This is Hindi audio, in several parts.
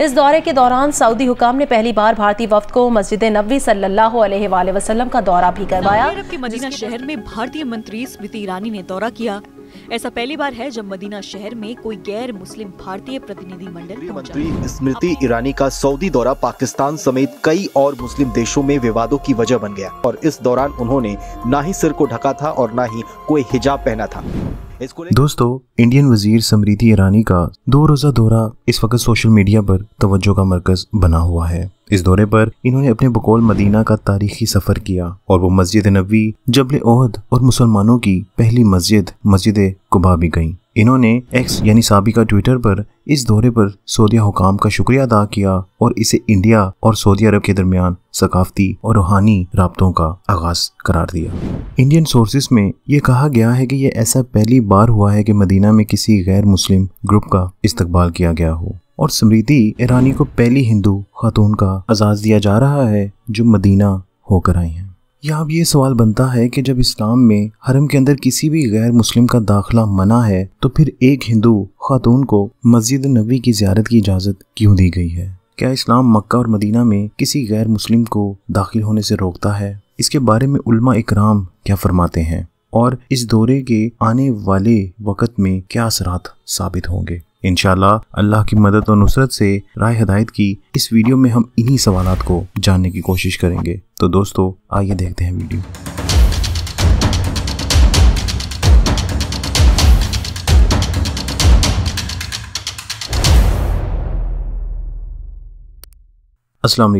इस दौरे के दौरान सऊदी हुकाम ने पहली बार भारतीय वफ्त को मस्जिद नबी सल्लल्लाहु अलैहि वसल्लम का दौरा भी करवाया शहर में भारतीय मंत्री स्मृति ईरानी ने दौरा किया ऐसा पहली बार है जब मदीना शहर में कोई गैर मुस्लिम भारतीय मंडल मंत्री स्मृति ईरानी का सऊदी दौरा पाकिस्तान समेत कई और मुस्लिम देशों में विवादों की वजह बन गया और इस दौरान उन्होंने न ही सिर को ढका था और न ही कोई हिजाब पहना था दोस्तों इंडियन वजीर स्मृति ईरानी का दो रोजा दौरा इस वक्त सोशल मीडिया पर तवज्जो का मरकज बना हुआ है इस दौरे पर इन्होंने अपने बकौल मदीना का तारीखी सफर किया और वो मस्जिद नबी जबल ओहद और मुसलमानों की पहली मस्जिद मस्जिद कुबा भी गई इन्होंने एक्स यानी साबी का ट्विटर पर इस दौरे पर सऊदिया हुकाम का शुक्रिया अदा किया और इसे इंडिया और सऊदी अरब के दरमियान सकाफती और रूहानी रबतों का आगाज करार दिया इंडियन सोर्स में ये कहा गया है कि यह ऐसा पहली बार हुआ है कि मदीना में किसी गैर मुस्लिम ग्रुप का इस्तकबाल किया गया हो और स्मृति ईरानी को पहली हिंदू खातून का आज़ाज दिया जा रहा है जो मदीना होकर आई हैं यह अब ये सवाल बनता है कि जब इस्लाम में हरम के अंदर किसी भी गैर मुस्लिम का दाखला मना है तो फिर एक हिंदू खातून को मस्जिद नबी की ज्यारत की इजाज़त क्यों दी गई है क्या इस्लाम मक्का और मदीना में किसी गैर मुस्लिम को दाखिल होने से रोकता है इसके बारे में उलमा इकराम क्या फरमाते हैं और इस दौरे के आने वाले वक्त में क्या असरात साबित होंगे इनशाला अल्लाह की मदद और नुसरत से राय हदायत की इस वीडियो में हम इन्हीं सवाल को जानने की कोशिश करेंगे तो दोस्तों आइए देखते हैं वीडियो असलम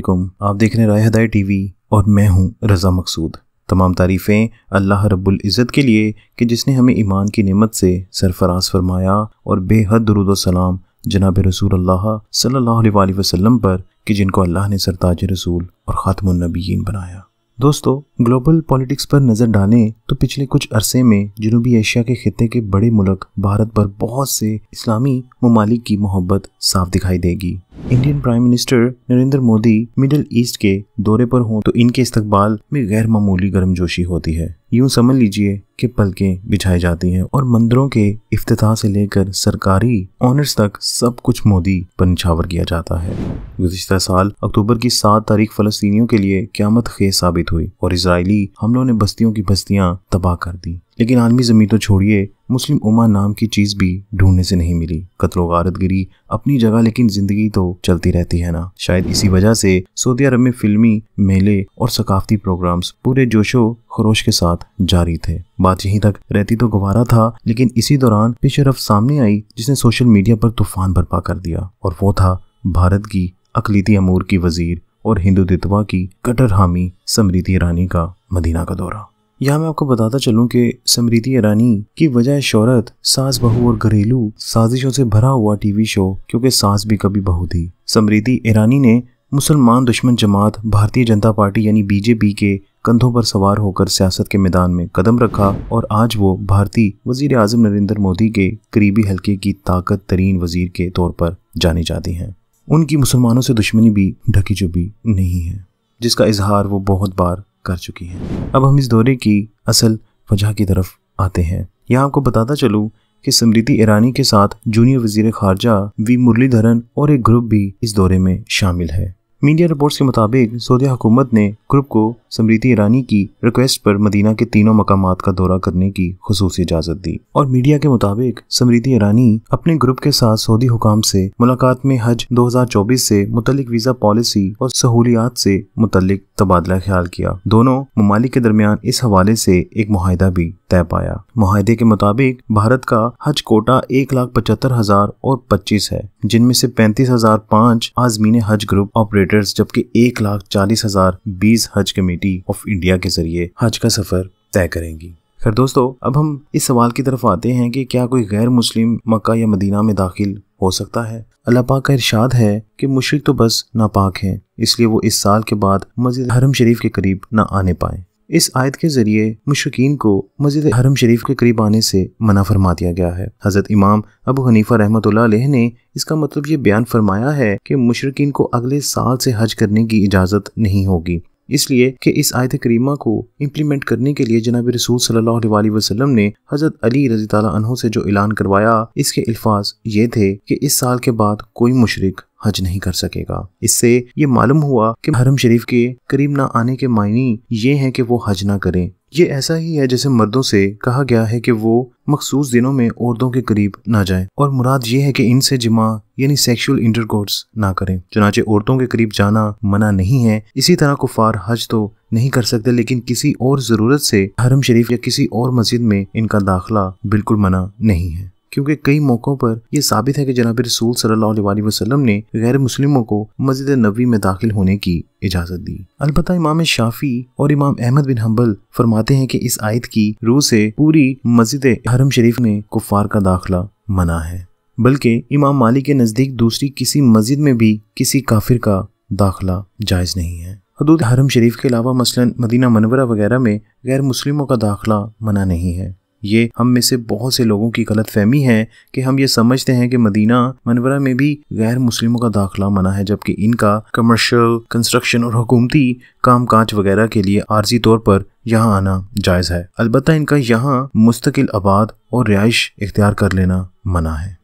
आप देख रहे हैं राय हदाय टीवी और मैं हूं रज़ा मकसूद तमाम तारीफ़ें अल्लाह रब्बुल इज़्ज़त के लिए कि जिसने हमें ईमान की नेमत से सरफराज फरमाया और बेहद दरुद सलाम जनाब रसूल अल्लाह सल्लल्लाहु अलैहि वसल्लम पर कि जिनको अल्लाह ने सरताज रसूल और ख़ातमनबीन बनाया दोस्तों ग्लोबल पॉलिटिक्स पर नज़र डालें तो पिछले कुछ अरसे में जनूबी एशिया के खत्े के बड़े मुल्क भारत पर बहुत से इस्लामी ममालिक की मोहब्बत साफ दिखाई देगी Indian prime minister Narendra Modi middle east के दौरे पर हों तो इनके इस्तकबाल में गैर मामूली गर्मजोशी होती है यूं समझ लीजिए कि पलकें बिछाई जाती हैं और मंदिरों के इफ्तिताह से लेकर सरकारी ऑनर्स तक सब कुछ मोदी पर निछावर किया जाता है गुजशत साल अक्टूबर की सात तारीख फलस्तियों के लिए क्यामत खेज साबित हुई और इसराइली हमलों ने बस्तियों की बस्तियां तबाह कर दी लेकिन आलमी जमीन तो छोड़िए मुस्लिम उमा नाम की चीज भी ढूंढने से नहीं मिली कत्लो गारतगिरी अपनी जगह लेकिन जिंदगी तो चलती रहती है ना शायद इसी वजह से सऊदी अरब में फिल्मी मेले और सकाफती प्रोग्राम्स पूरे जोशो खरोश के साथ मुलाकात जारी थे बात यहीं तक रहती तो गवारा था लेकिन इसी दौरान पेशरफ सामने आई जिसने सोशल मीडिया पर तूफान बर्पा कर दिया और वो था भारत की अकलीती अमूर की वजीर और हिंदू हिंदुत्वा की कटर हामी समृद्धि ईरानी का मदीना का दौरा यहाँ मैं आपको बताता चलूँ कि समृद्धि ईरानी की वजह शोहरत सास बहू और घरेलू साजिशों से भरा हुआ टीवी शो क्योंकि सास भी कभी बहू थी समृद्धि ईरानी ने मुसलमान दुश्मन जमात भारतीय जनता पार्टी यानी बीजेपी के कंधों पर सवार होकर सियासत के मैदान में कदम रखा और आज वो भारतीय वजीर अजम नरेंद्र मोदी के करीबी हल्के की ताकत तरीन वजीर के तौर पर जानी जाती हैं उनकी मुसलमानों से दुश्मनी भी ढकी चुपी नहीं है जिसका इजहार वो बहुत बार कर चुकी हैं अब हम इस दौरे की असल वजह की तरफ आते हैं यहाँ आपको बताता चलूँ कि स्मृति ईरानी के साथ जूनियर वजीर खारजा वी मुरलीधरन और एक ग्रुप भी इस दौरे में शामिल है मीडिया रिपोर्ट्स के मुताबिक सऊदी हुकूमत ने ग्रुप को स्मृति ईरानी की रिक्वेस्ट पर मदीना के तीनों मकाम का दौरा करने की खसूस इजाजत दी और मीडिया के मुताबिक स्मृति ईरानी अपने ग्रुप के साथ सऊदी हुकाम से मुलाकात में हज 2024 से मुतलिक वीजा पॉलिसी और सहूलियात से मुतलिक तबादला ख्याल किया दोनों ममालिक के दरमियान इस हवाले से एक माहिदा भी तय पाया माहे के मुताबिक भारत का हज कोटा एक लाख पचहत्तर हजार और पच्चीस है जिनमें से पैंतीस हजार पाँच आजमीन हज ग्रुप ऑपरेटर्स जबकि एक लाख चालीस हजार बीस हज कमेटी ऑफ इंडिया के जरिए हज का सफर तय करेंगी खैर दोस्तों अब हम इस सवाल की तरफ आते हैं कि क्या कोई गैर मुस्लिम मक्का या मदीना में दाखिल हो सकता है अल्लाह पाक का इरशाद है कि मुशरक तो बस नापाक हैं इसलिए वो इस साल के बाद मस्जिद हरम शरीफ के करीब ना आने पाए इस आयत के जरिए मुशकिन को मस्जिद हरम शरीफ के करीब आने से मना फरमा दिया गया है हज़रत इमाम अबू हनीफा रहमत ने इसका मतलब ये बयान फरमाया है कि मुशरकिन को अगले साल से हज करने की इजाज़त नहीं होगी इसलिए कि इस आयत करीमा को इम्प्लीमेंट करने के लिए जनाब रसूल सल्ला वसलम ने हज़रत अली रजी तहों से जो ऐलान करवाया इसके अल्फाज ये थे कि इस साल के बाद कोई मुशरक हज नहीं कर सकेगा इससे ये मालूम हुआ कि हरम शरीफ के करीब ना आने के मायने ये हैं कि वो हज ना करें ये ऐसा ही है जैसे मर्दों से कहा गया है कि वो मखसूस दिनों में औरतों के करीब ना जाएं और मुराद ये है कि इनसे जिमा यानी सेक्सुअल इंटरकोर्स ना करें चुनाचे औरतों के करीब जाना मना नहीं है इसी तरह कुफार हज तो नहीं कर सकते लेकिन किसी और ज़रूरत से हरम शरीफ या किसी और मस्जिद में इनका दाखिला बिल्कुल मना नहीं है क्योंकि कई मौक़ों पर यह साबित है कि जनाब रसूल सल्लल्लाहु अलैहि वसल्लम ने गैर मुस्लिमों को मस्जिद नबी में दाखिल होने की इजाज़त दी अलबत् इमाम शाफी और इमाम अहमद बिन हम्बल फरमाते हैं कि इस आयत की रूह से पूरी मस्जिद हरम शरीफ में कुफार का दाखिला मना है बल्कि इमाम माली के नज़दीक दूसरी किसी मस्जिद में भी किसी काफिर का दाखिला जायज़ नहीं है हदूद हरम शरीफ के अलावा मसलन मदीना मनवरा वगैरह में गैर मुस्लिमों का दाखिला मना नहीं है ये हम में से बहुत से लोगों की गलत फहमी है कि हम ये समझते हैं कि मदीना मनवरा में भी गैर मुस्लिमों का दाखिला मना है जबकि इनका कमर्शल कंस्ट्रक्शन और हुकूमती काम काज वगैरह के लिए आर्जी तौर पर यहाँ आना जायज़ है अलबत् इनका यहाँ मुस्तकिल आबाद और रिहाइश इख्तियार कर लेना मना है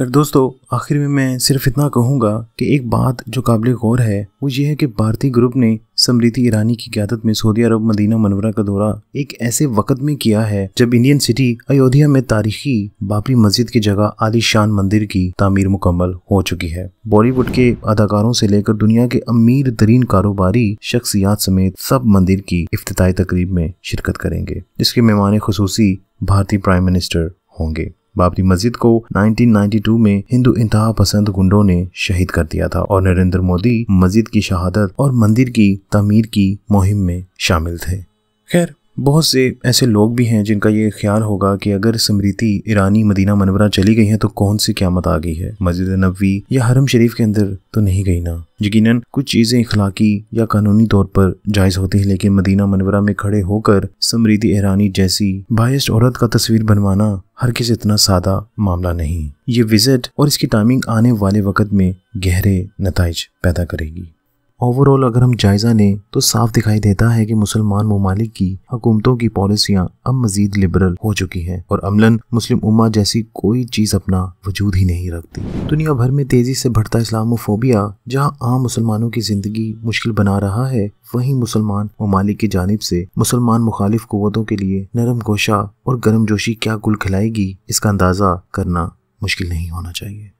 सर दोस्तों आखिर में मैं सिर्फ इतना कहूँगा कि एक बात जो काबिल गौर है वो ये है कि भारतीय ग्रुप ने समृति ईरानी की क्यादत में सऊदी अरब मदीना मनवरा का दौरा एक ऐसे वक्त में किया है जब इंडियन सिटी अयोध्या में तारीखी बाबरी मस्जिद की जगह आलिशान मंदिर की तामीर मुकम्मल हो चुकी है बॉलीवुड के अदाकारों से लेकर दुनिया के अमीर तरीन कारोबारी शख्सियात समेत सब मंदिर की अफ्ताही तकरीब में शिरकत करेंगे जिसके मेहमान खसूसी भारतीय प्राइम मिनिस्टर होंगे बाबरी मस्जिद को 1992 में हिंदू इंतहा पसंद गुंडों ने शहीद कर दिया था और नरेंद्र मोदी मस्जिद की शहादत और मंदिर की तमीर की मुहिम में शामिल थे खैर बहुत से ऐसे लोग भी हैं जिनका ये ख्याल होगा कि अगर समृति ईरानी मदीना मनवरा चली गई है तो कौन सी क्यामत आ गई है मस्जिद नबी या हरम शरीफ के अंदर तो नहीं गई ना यकीन कुछ चीज़ें इखलाकी या कानूनी तौर पर जायज़ होती हैं लेकिन मदीना मनवरा में खड़े होकर समृति ईरानी जैसी बायस्ट औरत का तस्वीर बनवाना हर किसी इतना सादा मामला नहीं ये विजिट और इसकी टाइमिंग आने वाले वक्त में गहरे नतज पैदा करेगी ओवरऑल अगर हम जायज़ा लें तो साफ दिखाई देता है कि मुसलमान ममालिक की हुकूमतों की पॉलिसियाँ अब मजीद लिबरल हो चुकी हैं और अमलन मुस्लिम उम्मा जैसी कोई चीज़ अपना वजूद ही नहीं रखती दुनिया भर में तेज़ी से बढ़ता इस्लामोफोबिया जहाँ आम मुसलमानों की ज़िंदगी मुश्किल बना रहा है वहीं मुसलमान ममालिक की जानब से मुसलमान मुखालिफ कुतों के लिए नरम गोशा और जोशी क्या गुल खिलाएगी इसका अंदाज़ा करना मुश्किल नहीं होना चाहिए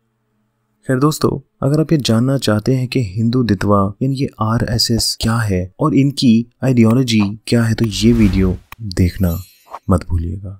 खैर दोस्तों अगर आप ये जानना चाहते हैं कि हिंदू दितवा यानी ये आर क्या है और इनकी आइडियोलॉजी क्या है तो ये वीडियो देखना मत भूलिएगा